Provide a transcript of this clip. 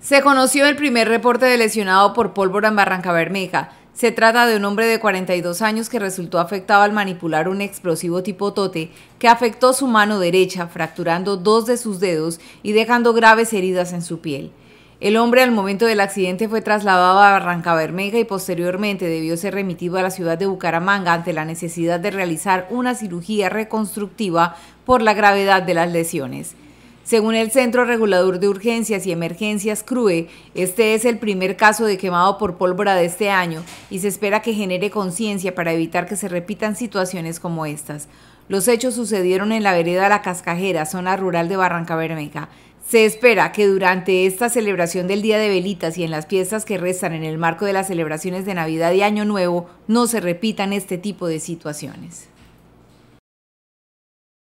Se conoció el primer reporte de lesionado por pólvora en Barranca Bermeja. Se trata de un hombre de 42 años que resultó afectado al manipular un explosivo tipo tote que afectó su mano derecha, fracturando dos de sus dedos y dejando graves heridas en su piel. El hombre al momento del accidente fue trasladado a Barranca Bermeja y posteriormente debió ser remitido a la ciudad de Bucaramanga ante la necesidad de realizar una cirugía reconstructiva por la gravedad de las lesiones. Según el Centro Regulador de Urgencias y Emergencias CRUE, este es el primer caso de quemado por pólvora de este año y se espera que genere conciencia para evitar que se repitan situaciones como estas. Los hechos sucedieron en la vereda La Cascajera, zona rural de Barranca Bermeja. Se espera que durante esta celebración del Día de Velitas y en las fiestas que restan en el marco de las celebraciones de Navidad y Año Nuevo no se repitan este tipo de situaciones.